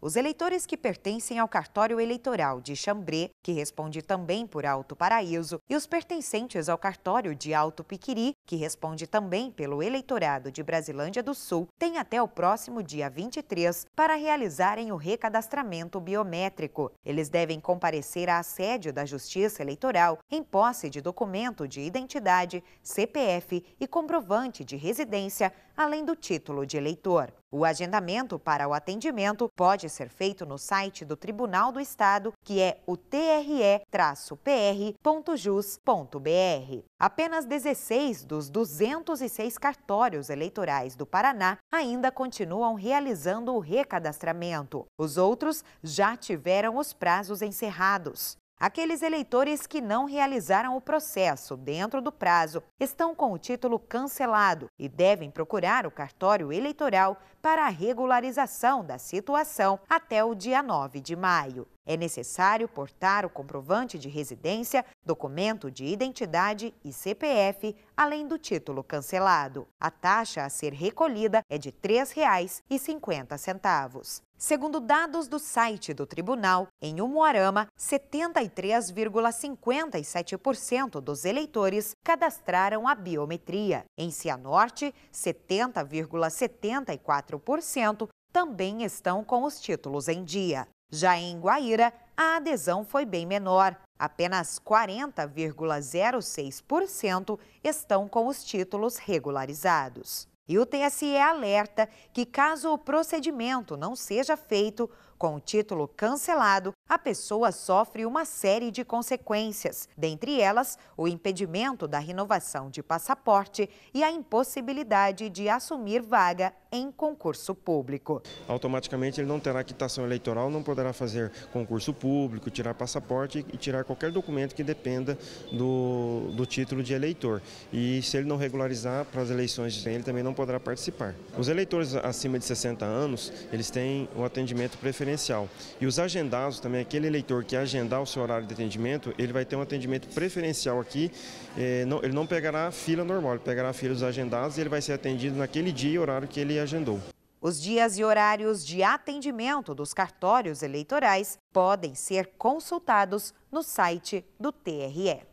Os eleitores que pertencem ao cartório eleitoral de Xambrê, que responde também por Alto Paraíso, e os pertencentes ao cartório de Alto Piquiri, que responde também pelo eleitorado de Brasilândia do Sul, têm até o próximo dia 23 para realizarem o recadastramento biométrico. Eles devem comparecer à sede da Justiça Eleitoral em posse de documento de identidade, CPF e comprovante de residência, além do título de eleitor. O agendamento para o atendimento pode ser feito no site do Tribunal do Estado, que é o tre-pr.jus.br. Apenas 16 dos 206 cartórios eleitorais do Paraná ainda continuam realizando o recadastramento. Os outros já tiveram os prazos encerrados. Aqueles eleitores que não realizaram o processo dentro do prazo estão com o título cancelado e devem procurar o cartório eleitoral para a regularização da situação até o dia 9 de maio. É necessário portar o comprovante de residência, documento de identidade e CPF, além do título cancelado. A taxa a ser recolhida é de R$ 3,50. Segundo dados do site do tribunal, em Umuarama, 73,57% dos eleitores cadastraram a biometria. Em Cianorte, 70,74% também estão com os títulos em dia. Já em Guaíra, a adesão foi bem menor. Apenas 40,06% estão com os títulos regularizados. E o TSE alerta que, caso o procedimento não seja feito, com o título cancelado, a pessoa sofre uma série de consequências, dentre elas o impedimento da renovação de passaporte e a impossibilidade de assumir vaga em concurso público. Automaticamente ele não terá quitação eleitoral, não poderá fazer concurso público, tirar passaporte e tirar qualquer documento que dependa do, do título de eleitor. E se ele não regularizar para as eleições de ele também não poderá participar. Os eleitores acima de 60 anos, eles têm o atendimento preferencial preferencial. E os agendados também, aquele eleitor que agendar o seu horário de atendimento, ele vai ter um atendimento preferencial aqui, é, não, ele não pegará a fila normal, ele pegará a fila dos agendados e ele vai ser atendido naquele dia e horário que ele agendou. Os dias e horários de atendimento dos cartórios eleitorais podem ser consultados no site do TRE.